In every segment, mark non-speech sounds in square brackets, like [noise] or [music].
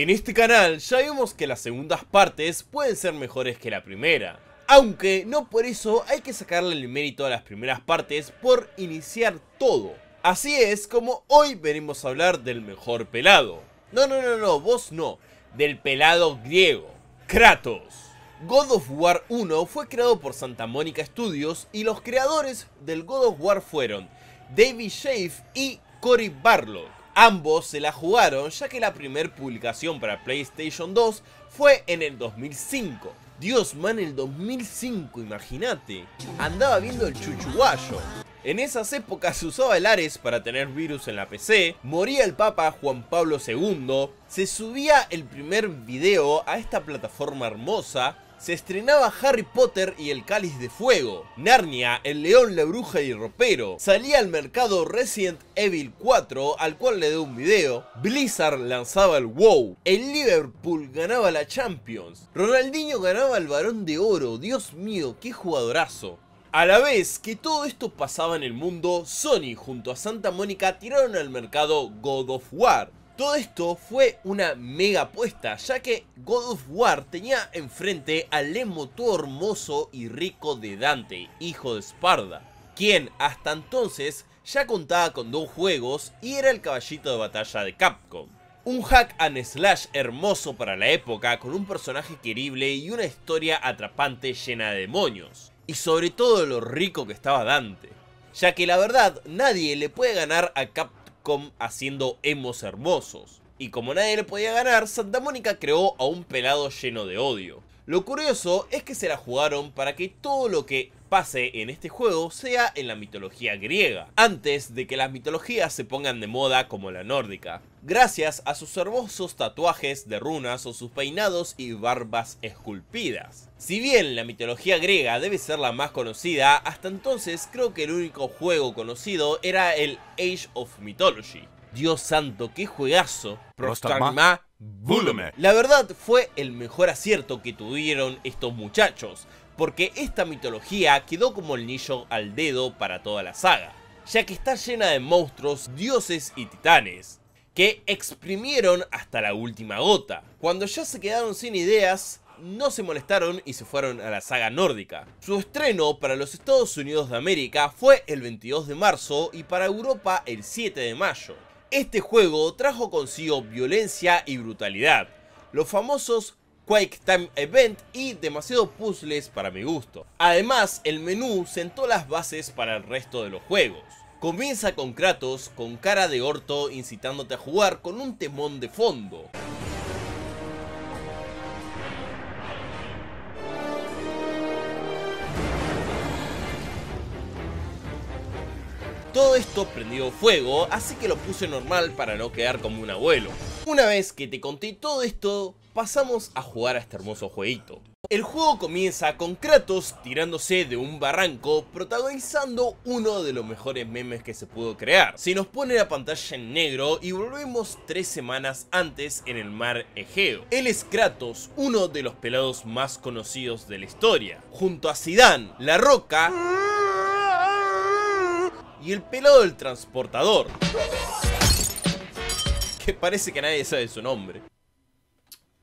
En este canal ya vimos que las segundas partes pueden ser mejores que la primera. Aunque no por eso hay que sacarle el mérito a las primeras partes por iniciar todo. Así es como hoy venimos a hablar del mejor pelado. No, no, no, no, vos no. Del pelado griego. Kratos. God of War 1 fue creado por Santa Mónica Studios y los creadores del God of War fueron David Shave y Cory Barlow. Ambos se la jugaron ya que la primera publicación para PlayStation 2 fue en el 2005. Dios, man, el 2005, imagínate. Andaba viendo el chuchuguayo. En esas épocas se usaba el Ares para tener virus en la PC, moría el Papa Juan Pablo II, se subía el primer video a esta plataforma hermosa, se estrenaba Harry Potter y el Cáliz de Fuego, Narnia, El León, la Bruja y el Ropero, salía al mercado Resident Evil 4, al cual le doy un video, Blizzard lanzaba el WoW, el Liverpool ganaba la Champions, Ronaldinho ganaba el Barón de Oro, Dios mío, qué jugadorazo. A la vez que todo esto pasaba en el mundo, Sony junto a Santa Mónica tiraron al mercado God of War, todo esto fue una mega apuesta, ya que God of War tenía enfrente al todo hermoso y rico de Dante, hijo de Sparda, quien hasta entonces ya contaba con dos juegos y era el caballito de batalla de Capcom. Un hack and slash hermoso para la época, con un personaje querible y una historia atrapante llena de demonios. Y sobre todo lo rico que estaba Dante ya que la verdad nadie le puede ganar a Capcom haciendo emos hermosos. Y como nadie le podía ganar, Santa Mónica creó a un pelado lleno de odio. Lo curioso es que se la jugaron para que todo lo que pase en este juego sea en la mitología griega, antes de que las mitologías se pongan de moda como la nórdica gracias a sus hermosos tatuajes de runas o sus peinados y barbas esculpidas. Si bien la mitología griega debe ser la más conocida, hasta entonces creo que el único juego conocido era el Age of Mythology. Dios santo, qué juegazo. Prostagma Bulume. La verdad fue el mejor acierto que tuvieron estos muchachos, porque esta mitología quedó como el nicho al dedo para toda la saga, ya que está llena de monstruos, dioses y titanes que exprimieron hasta la última gota. Cuando ya se quedaron sin ideas, no se molestaron y se fueron a la saga nórdica. Su estreno para los Estados Unidos de América fue el 22 de marzo y para Europa el 7 de mayo. Este juego trajo consigo violencia y brutalidad, los famosos Quake Time Event y demasiados puzzles para mi gusto. Además, el menú sentó las bases para el resto de los juegos. Comienza con Kratos con cara de orto incitándote a jugar con un temón de fondo. Todo esto prendió fuego, así que lo puse normal para no quedar como un abuelo. Una vez que te conté todo esto, pasamos a jugar a este hermoso jueguito. El juego comienza con Kratos tirándose de un barranco, protagonizando uno de los mejores memes que se pudo crear. Se nos pone la pantalla en negro y volvemos tres semanas antes en el mar Egeo. Él es Kratos, uno de los pelados más conocidos de la historia, junto a Zidane, La Roca y el pelado del transportador. Que parece que nadie sabe su nombre.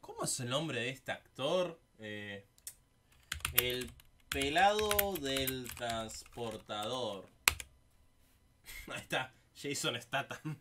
¿Cómo es el nombre de este actor? Eh, el pelado del transportador. [laughs] Ahí está, Jason Statham.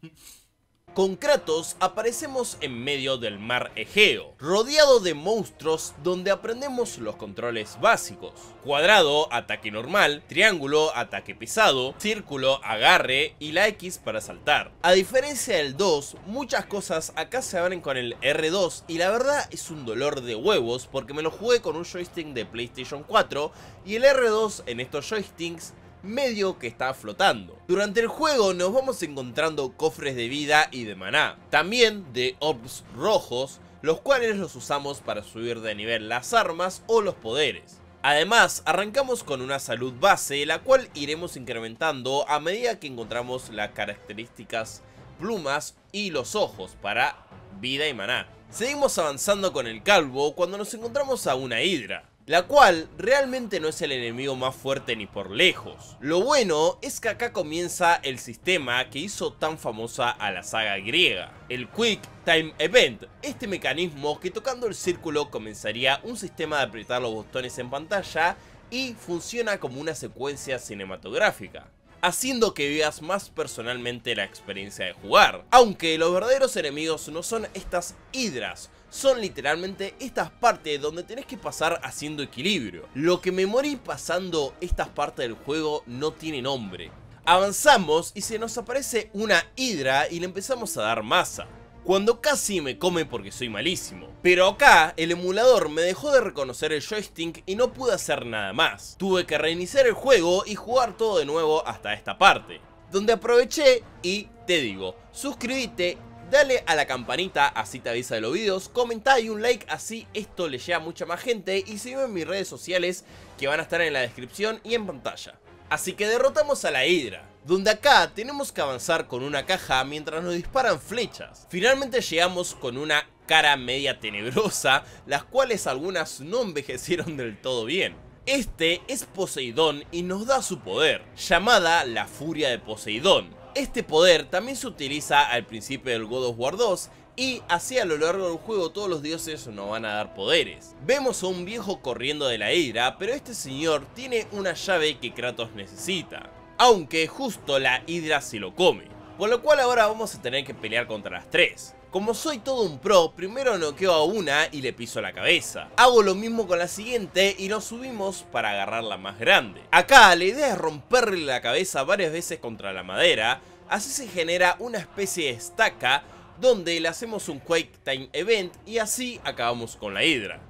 Con Kratos aparecemos en medio del mar Egeo, rodeado de monstruos donde aprendemos los controles básicos. Cuadrado, ataque normal, triángulo, ataque pesado, círculo, agarre y la X para saltar. A diferencia del 2, muchas cosas acá se abren con el R2 y la verdad es un dolor de huevos porque me lo jugué con un joystick de PlayStation 4 y el R2 en estos joysticks medio que está flotando. Durante el juego nos vamos encontrando cofres de vida y de maná, también de orbs rojos, los cuales los usamos para subir de nivel las armas o los poderes. Además, arrancamos con una salud base, la cual iremos incrementando a medida que encontramos las características plumas y los ojos para vida y maná. Seguimos avanzando con el calvo cuando nos encontramos a una hidra la cual realmente no es el enemigo más fuerte ni por lejos. Lo bueno es que acá comienza el sistema que hizo tan famosa a la saga griega, el Quick Time Event, este mecanismo que tocando el círculo comenzaría un sistema de apretar los botones en pantalla y funciona como una secuencia cinematográfica haciendo que vivas más personalmente la experiencia de jugar. Aunque los verdaderos enemigos no son estas hidras, son literalmente estas partes donde tenés que pasar haciendo equilibrio. Lo que me morí pasando estas partes del juego no tiene nombre. Avanzamos y se nos aparece una hidra y le empezamos a dar masa cuando casi me come porque soy malísimo. Pero acá, el emulador me dejó de reconocer el joystick y no pude hacer nada más. Tuve que reiniciar el juego y jugar todo de nuevo hasta esta parte. Donde aproveché y te digo, suscríbete, dale a la campanita, así te avisa de los videos, comenta y un like, así esto le llega a mucha más gente y sígueme en mis redes sociales que van a estar en la descripción y en pantalla. Así que derrotamos a la Hidra, donde acá tenemos que avanzar con una caja mientras nos disparan flechas. Finalmente llegamos con una cara media tenebrosa, las cuales algunas no envejecieron del todo bien. Este es Poseidón y nos da su poder, llamada la Furia de Poseidón. Este poder también se utiliza al principio del God of War 2 y así a lo largo del juego todos los dioses nos van a dar poderes. Vemos a un viejo corriendo de la ira, pero este señor tiene una llave que Kratos necesita, aunque justo la hidra se lo come, por lo cual ahora vamos a tener que pelear contra las tres. Como soy todo un pro, primero noqueo a una y le piso la cabeza. Hago lo mismo con la siguiente y nos subimos para agarrar la más grande. Acá la idea es romperle la cabeza varias veces contra la madera, así se genera una especie de estaca donde le hacemos un Quake Time Event y así acabamos con la Hydra.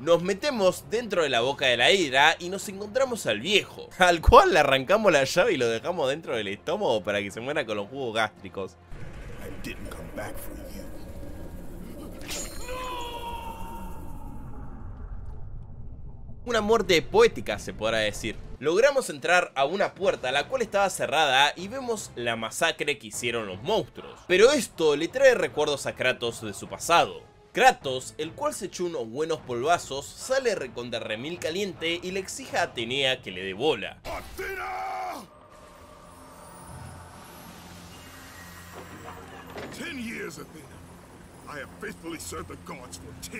Nos metemos dentro de la boca de la hidra y nos encontramos al viejo, [laughs] al cual le arrancamos la llave y lo dejamos dentro del estómago para que se muera con los jugos gástricos. una muerte poética se podrá decir. Logramos entrar a una puerta la cual estaba cerrada y vemos la masacre que hicieron los monstruos. Pero esto le trae recuerdos a Kratos de su pasado. Kratos, el cual se echó unos buenos polvazos, sale recontra remil caliente y le exija a Atenea que le dé bola. I have faithfully served the gods for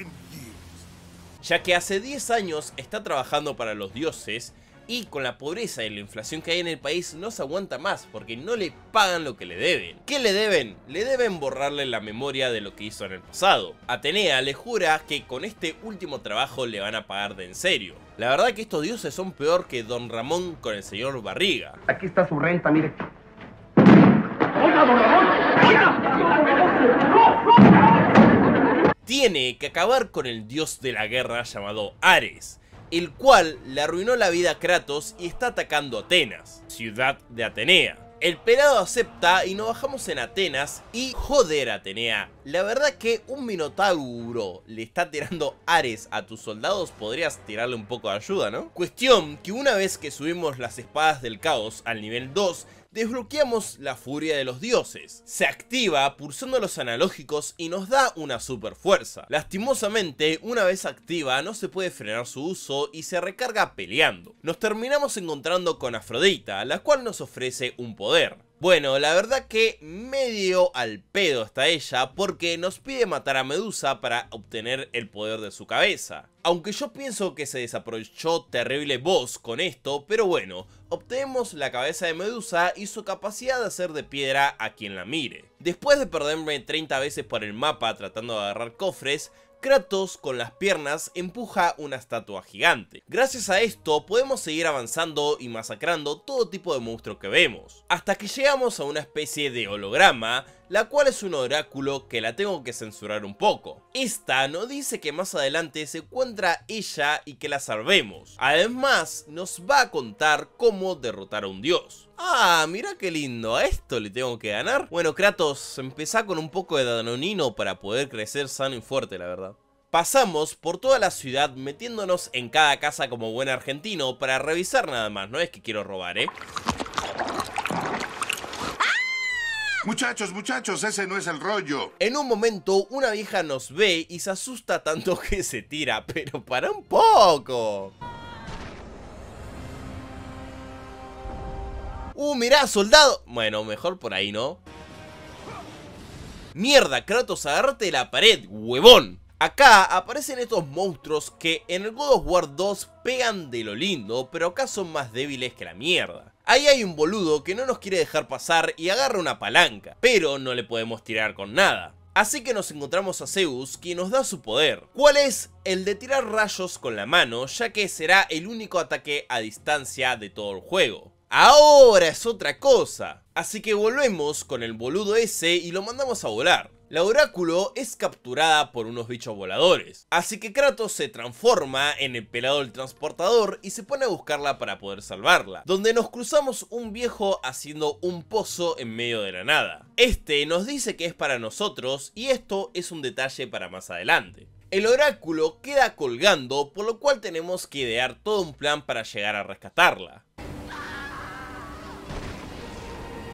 ya que hace 10 años está trabajando para los dioses y con la pobreza y la inflación que hay en el país no se aguanta más porque no le pagan lo que le deben. ¿Qué le deben? Le deben borrarle la memoria de lo que hizo en el pasado. Atenea le jura que con este último trabajo le van a pagar de en serio. La verdad que estos dioses son peor que Don Ramón con el señor Barriga. Aquí está su renta, mire. ¡Oiga, Don Ramón! no! tiene que acabar con el dios de la guerra llamado Ares, el cual le arruinó la vida a Kratos y está atacando Atenas, ciudad de Atenea. El pelado acepta y nos bajamos en Atenas y joder Atenea, la verdad que un minotauro le está tirando Ares a tus soldados, podrías tirarle un poco de ayuda, ¿no? Cuestión que una vez que subimos las espadas del caos al nivel 2, desbloqueamos la furia de los dioses. Se activa pulsando los analógicos y nos da una super fuerza. Lastimosamente, una vez activa no se puede frenar su uso y se recarga peleando. Nos terminamos encontrando con Afrodita, la cual nos ofrece un poder. Bueno, la verdad que medio al pedo está ella porque nos pide matar a Medusa para obtener el poder de su cabeza. Aunque yo pienso que se desaprovechó terrible voz con esto, pero bueno, obtenemos la cabeza de Medusa y su capacidad de hacer de piedra a quien la mire. Después de perderme 30 veces por el mapa tratando de agarrar cofres, Kratos con las piernas empuja una estatua gigante. Gracias a esto podemos seguir avanzando y masacrando todo tipo de monstruos que vemos, hasta que llegamos a una especie de holograma la cual es un oráculo que la tengo que censurar un poco. Esta nos dice que más adelante se encuentra ella y que la salvemos. Además, nos va a contar cómo derrotar a un dios. Ah, mira qué lindo, a esto le tengo que ganar. Bueno, Kratos, empezá con un poco de danonino para poder crecer sano y fuerte, la verdad. Pasamos por toda la ciudad metiéndonos en cada casa como buen argentino para revisar nada más, no es que quiero robar, ¿eh? Muchachos, muchachos, ese no es el rollo. En un momento, una vieja nos ve y se asusta tanto [laughs] que se tira, pero para un poco. ¡Uh, mirá, soldado! Bueno, mejor por ahí, ¿no? Mierda, Kratos, agárrate la pared, huevón. Acá aparecen estos monstruos que en el God of War 2 pegan de lo lindo, pero acá son más débiles que la mierda. Ahí hay un boludo que no nos quiere dejar pasar y agarra una palanca, pero no le podemos tirar con nada. Así que nos encontramos a Zeus, quien nos da su poder. ¿Cuál es? El de tirar rayos con la mano, ya que será el único ataque a distancia de todo el juego. Ahora es otra cosa. Así que volvemos con el boludo ese y lo mandamos a volar. La oráculo es capturada por unos bichos voladores, así que Kratos se transforma en el pelado del transportador y se pone a buscarla para poder salvarla, donde nos cruzamos un viejo haciendo un pozo en medio de la nada. Este nos dice que es para nosotros y esto es un detalle para más adelante. El oráculo queda colgando, por lo cual tenemos que idear todo un plan para llegar a rescatarla.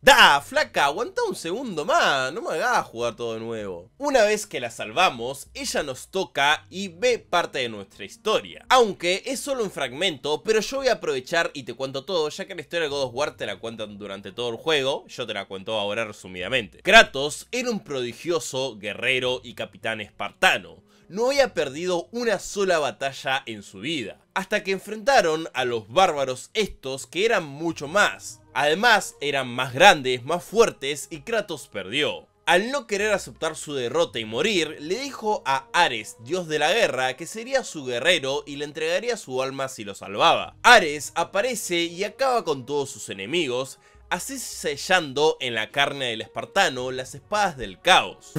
Da, flaca, aguanta un segundo más, no me hagas jugar todo de nuevo. Una vez que la salvamos, ella nos toca y ve parte de nuestra historia. Aunque es solo un fragmento, pero yo voy a aprovechar y te cuento todo, ya que la historia de God of War te la cuentan durante todo el juego, yo te la cuento ahora resumidamente. Kratos era un prodigioso guerrero y capitán espartano no había perdido una sola batalla en su vida, hasta que enfrentaron a los bárbaros estos que eran mucho más. Además eran más grandes, más fuertes y Kratos perdió. Al no querer aceptar su derrota y morir, le dijo a Ares, dios de la guerra, que sería su guerrero y le entregaría su alma si lo salvaba. Ares aparece y acaba con todos sus enemigos, así sellando en la carne del espartano las espadas del caos.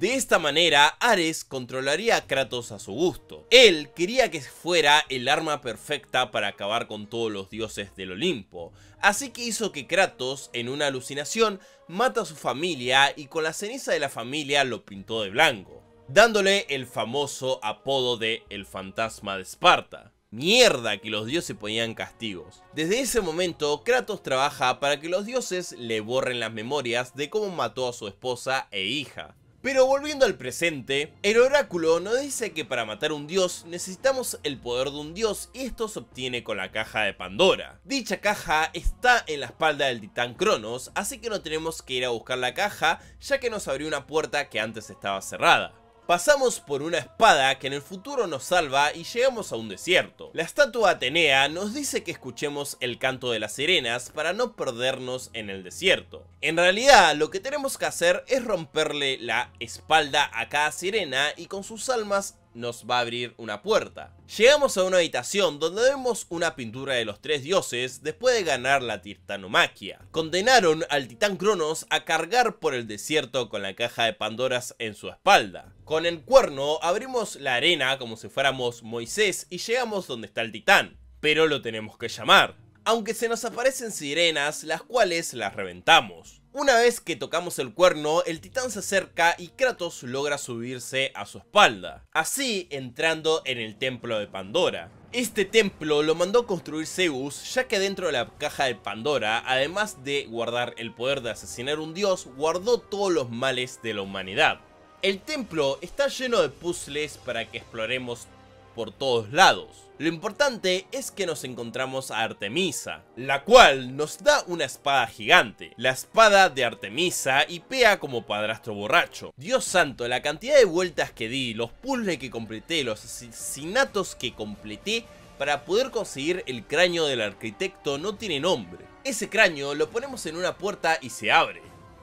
De esta manera, Ares controlaría a Kratos a su gusto. Él quería que fuera el arma perfecta para acabar con todos los dioses del Olimpo, así que hizo que Kratos, en una alucinación, mata a su familia y con la ceniza de la familia lo pintó de blanco, dándole el famoso apodo de El Fantasma de Esparta mierda que los dioses ponían castigos. Desde ese momento, Kratos trabaja para que los dioses le borren las memorias de cómo mató a su esposa e hija. Pero volviendo al presente, el oráculo nos dice que para matar un dios necesitamos el poder de un dios y esto se obtiene con la caja de Pandora. Dicha caja está en la espalda del titán Cronos, así que no tenemos que ir a buscar la caja ya que nos abrió una puerta que antes estaba cerrada. Pasamos por una espada que en el futuro nos salva y llegamos a un desierto. La estatua Atenea nos dice que escuchemos el canto de las sirenas para no perdernos en el desierto. En realidad lo que tenemos que hacer es romperle la espalda a cada sirena y con sus almas nos va a abrir una puerta. Llegamos a una habitación donde vemos una pintura de los tres dioses después de ganar la titanomaquia. Condenaron al titán Cronos a cargar por el desierto con la caja de Pandoras en su espalda. Con el cuerno abrimos la arena como si fuéramos Moisés y llegamos donde está el titán, pero lo tenemos que llamar. Aunque se nos aparecen sirenas las cuales las reventamos. Una vez que tocamos el cuerno, el titán se acerca y Kratos logra subirse a su espalda, así entrando en el templo de Pandora. Este templo lo mandó construir Zeus, ya que dentro de la caja de Pandora, además de guardar el poder de asesinar un dios, guardó todos los males de la humanidad. El templo está lleno de puzzles para que exploremos por todos lados. Lo importante es que nos encontramos a Artemisa, la cual nos da una espada gigante, la espada de Artemisa y Pea como padrastro borracho. Dios santo, la cantidad de vueltas que di, los puzzles que completé, los asesinatos que completé para poder conseguir el cráneo del arquitecto no tiene nombre. Ese cráneo lo ponemos en una puerta y se abre.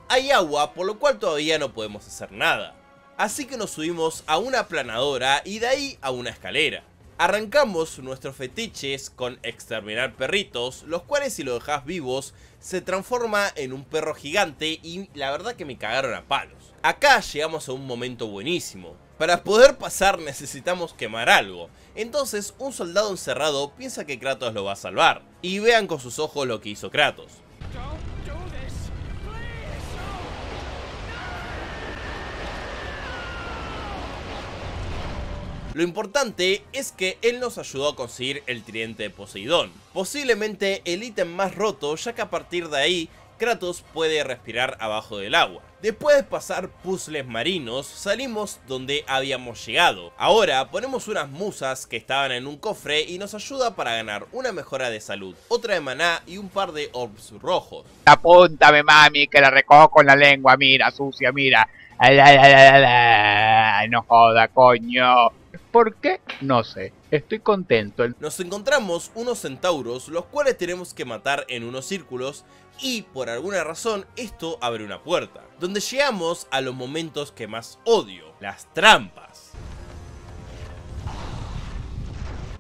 Hay agua, por lo cual todavía no podemos hacer nada. Así que nos subimos a una planadora y de ahí a una escalera. Arrancamos nuestros fetiches con exterminar perritos, los cuales si lo dejas vivos se transforma en un perro gigante y la verdad que me cagaron a palos. Acá llegamos a un momento buenísimo. Para poder pasar necesitamos quemar algo, entonces un soldado encerrado piensa que Kratos lo va a salvar, y vean con sus ojos lo que hizo Kratos. Lo importante es que él nos ayudó a conseguir el tridente de Poseidón, posiblemente el ítem más roto ya que a partir de ahí Kratos puede respirar abajo del agua. Después de pasar puzzles marinos, salimos donde habíamos llegado. Ahora ponemos unas musas que estaban en un cofre y nos ayuda para ganar una mejora de salud, otra de maná y un par de orbs rojos. Apúntame mami, que la recojo con la lengua, mira, sucia, mira. no joda, coño. ¿Por qué? No sé. Estoy contento. Nos encontramos unos centauros, los cuales tenemos que matar en unos círculos, y por alguna razón esto abre una puerta, donde llegamos a los momentos que más odio, las trampas.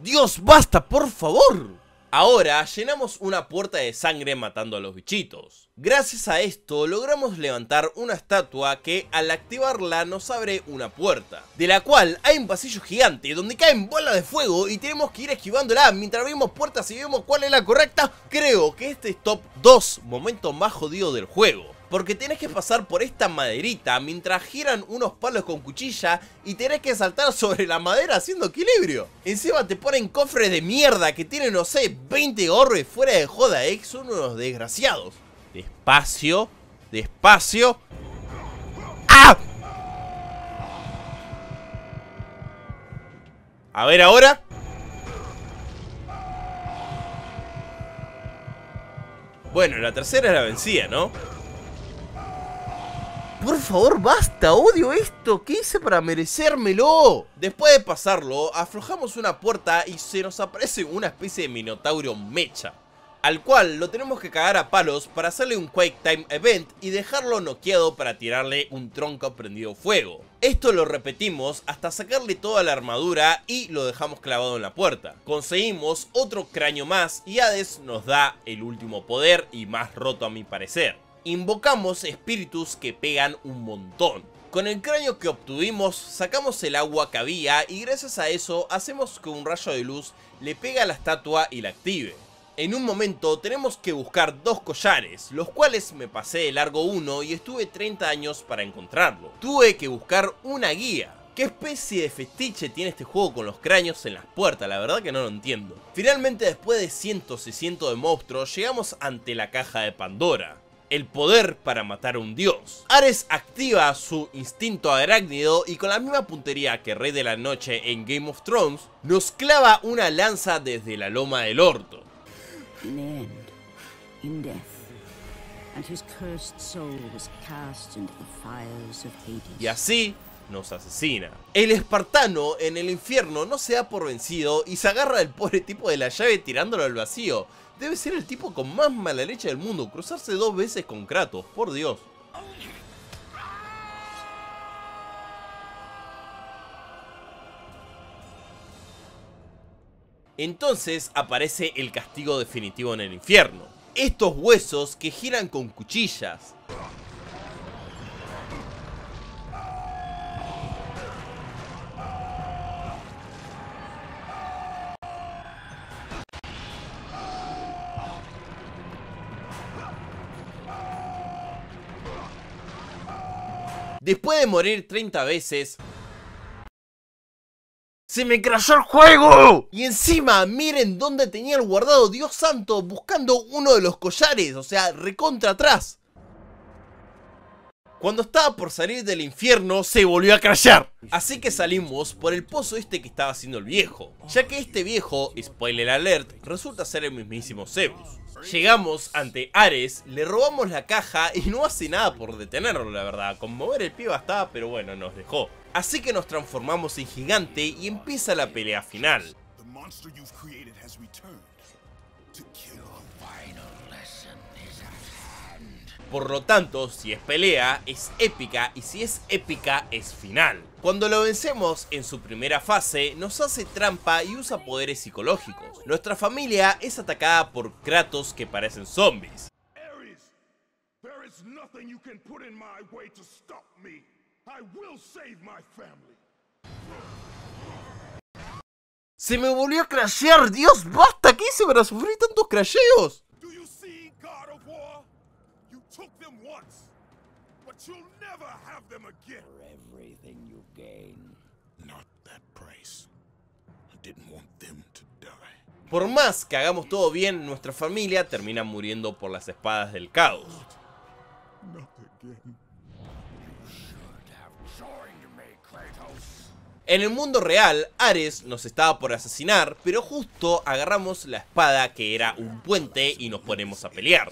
Dios, basta, por favor. Ahora llenamos una puerta de sangre matando a los bichitos. Gracias a esto logramos levantar una estatua que al activarla nos abre una puerta, de la cual hay un pasillo gigante donde caen bolas de fuego y tenemos que ir esquivándola mientras abrimos puertas y vemos cuál es la correcta. Creo que este es top 2, momento más jodido del juego porque tenés que pasar por esta maderita mientras giran unos palos con cuchilla y tenés que saltar sobre la madera haciendo equilibrio. Encima te ponen cofres de mierda que tienen, no sé, 20 gorros fuera de joda, eh, son unos desgraciados. Despacio, despacio. ¡Ah! A ver ahora. Bueno, la tercera es la vencida, ¿no? Por favor, basta, odio esto. ¿Qué hice para merecérmelo? Después de pasarlo, aflojamos una puerta y se nos aparece una especie de minotauro mecha. Al cual lo tenemos que cagar a palos para hacerle un Quake Time Event y dejarlo noqueado para tirarle un tronco prendido fuego. Esto lo repetimos hasta sacarle toda la armadura y lo dejamos clavado en la puerta. Conseguimos otro cráneo más y Hades nos da el último poder y más roto a mi parecer invocamos espíritus que pegan un montón. Con el cráneo que obtuvimos, sacamos el agua que había y gracias a eso hacemos que un rayo de luz le pega a la estatua y la active. En un momento tenemos que buscar dos collares, los cuales me pasé de largo uno y estuve 30 años para encontrarlo. Tuve que buscar una guía. ¿Qué especie de festiche tiene este juego con los cráneos en las puertas? La verdad que no lo entiendo. Finalmente después de cientos y cientos de monstruos llegamos ante la caja de Pandora el poder para matar a un dios. Ares activa su instinto arácnido y con la misma puntería que Rey de la Noche en Game of Thrones, nos clava una lanza desde la loma del orto. Y así nos asesina. El espartano en el infierno no se da por vencido y se agarra al pobre tipo de la llave tirándolo al vacío, Debe ser el tipo con más mala leche del mundo, cruzarse dos veces con Kratos, por Dios. Entonces aparece el castigo definitivo en el infierno. Estos huesos que giran con cuchillas. Después de morir 30 veces... ¡Se me crashó el juego! Y encima, miren dónde tenía el guardado Dios santo buscando uno de los collares, o sea, recontra atrás. Cuando estaba por salir del infierno, se volvió a crashear. Así que salimos por el pozo este que estaba haciendo el viejo. Ya que este viejo, spoiler alert, resulta ser el mismísimo Zeus. Llegamos ante Ares, le robamos la caja y no hace nada por detenerlo, la verdad. Con mover el pie bastaba, pero bueno, nos dejó. Así que nos transformamos en gigante y empieza la pelea final. Por lo tanto, si es pelea, es épica y si es épica, es final. Cuando lo vencemos en su primera fase, nos hace trampa y usa poderes psicológicos. Nuestra familia es atacada por Kratos que parecen zombies. Se me volvió a crashear, Dios, basta, ¿qué hice para sufrir tantos crasheos? Por más que hagamos todo bien, nuestra familia termina muriendo por las espadas del caos. En el mundo real, Ares nos estaba por asesinar, pero justo agarramos la espada que era un puente y nos ponemos a pelear.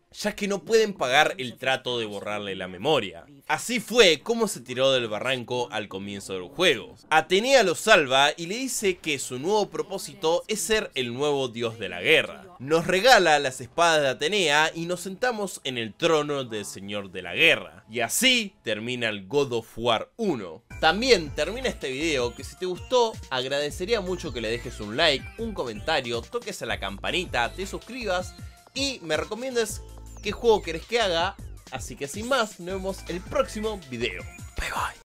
ya que no pueden pagar el trato de borrarle la memoria. Así fue como se tiró del barranco al comienzo del juego. Atenea lo salva y le dice que su nuevo propósito es ser el nuevo dios de la guerra. Nos regala las espadas de Atenea y nos sentamos en el trono del señor de la guerra. Y así termina el God of War 1. También termina este video que si te gustó agradecería mucho que le dejes un like, un comentario, toques a la campanita, te suscribas y me recomiendas qué juego querés que haga. Así que sin más, nos vemos el próximo video. Bye bye.